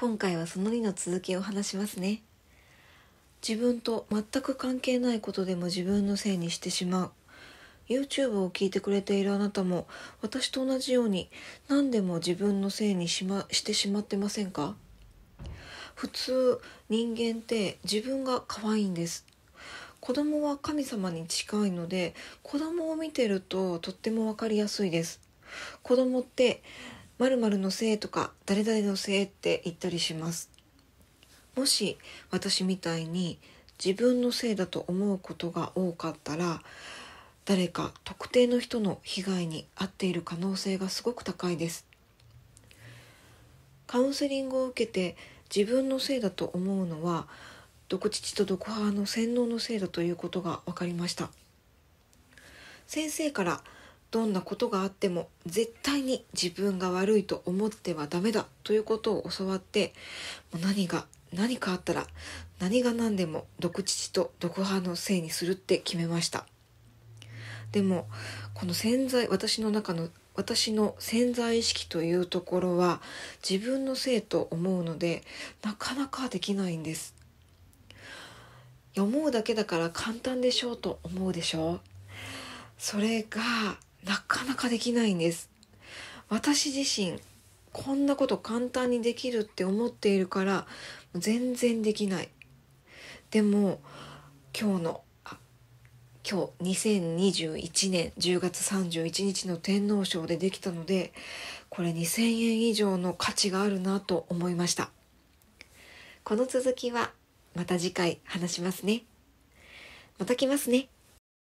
今回はその2の続きを話しますね自分と全く関係ないことでも自分のせいにしてしまう YouTube を聞いてくれているあなたも私と同じように何でも自分のせいにし,、ま、してしまってませんか普通人間って自分が可愛いんです子供は神様に近いので子供を見てるととっても分かりやすいです子供ってまるのせいとか誰々のせいって言ったりしますもし私みたいに自分のせいだと思うことが多かったら誰か特定の人の被害に遭っている可能性がすごく高いですカウンセリングを受けて自分のせいだと思うのは毒父と毒母の洗脳のせいだということが分かりました先生からどんなことがあっても絶対に自分が悪いと思ってはダメだということを教わって何が何かあったら何が何でも毒父と毒母のせいにするって決めましたでもこの潜在私の中の私の潜在意識というところは自分のせいと思うのでなかなかできないんです思うだけだから簡単でしょうと思うでしょうそれがなかなかできないんです。私自身こんなこと簡単にできるって思っているから全然できない。でも今日の今日2021年10月31日の天皇賞でできたのでこれ2000円以上の価値があるなと思いましたこの続きはまた次回話しますねまた来ますね